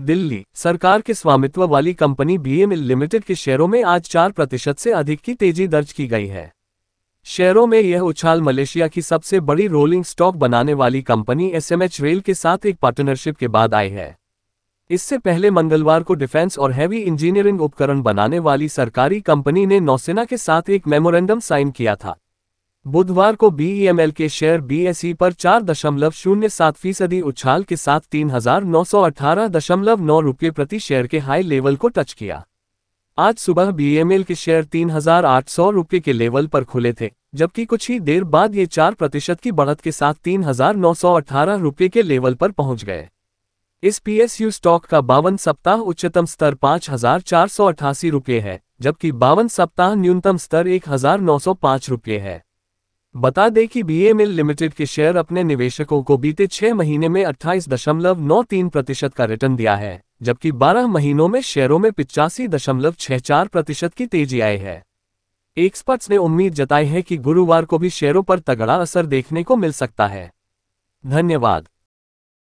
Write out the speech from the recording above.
दिल्ली सरकार के स्वामित्व वाली कंपनी बीएमएल लिमिटेड के शेयरों में आज चार प्रतिशत से अधिक की तेजी दर्ज की गई है शेयरों में यह उछाल मलेशिया की सबसे बड़ी रोलिंग स्टॉक बनाने वाली कंपनी एसएमएच रेल के साथ एक पार्टनरशिप के बाद आई है इससे पहले मंगलवार को डिफेंस और हैवी इंजीनियरिंग उपकरण बनाने वाली सरकारी कंपनी ने नौसेना के साथ एक मेमोरेंडम साइन किया था बुधवार को बीईएमएल e के शेयर बीएसई e पर चार दशमलव शून्य सात फीसदी उछाल के साथ तीन हजार नौ सौ अठारह दशमलव नौ रुपये प्रति शेयर के हाई लेवल को टच किया आज सुबह बीएमएल e के शेयर तीन हजार आठ सौ रुपये के लेवल पर खुले थे जबकि कुछ ही देर बाद ये चार प्रतिशत की बढ़त के साथ तीन हजार नौ सौ अठारह रुपये के लेवल पर पहुंच गए इस पीएसयू स्टॉक का बावन सप्ताह उच्चतम स्तर पाँच हजार चार सौ अठासी रुपये है जबकि बावन सप्ताह न्यूनतम स्तर एक हजार नौ सौ पाँच रुपये है बता दें कि बीएमएल लिमिटेड के शेयर अपने निवेशकों को बीते छह महीने में तीन प्रतिशत का रिटर्न दिया है जबकि 12 महीनों में शेयरों में पिचासी प्रतिशत की तेजी आई है एक्सपर्ट्स ने उम्मीद जताई है कि गुरुवार को भी शेयरों पर तगड़ा असर देखने को मिल सकता है धन्यवाद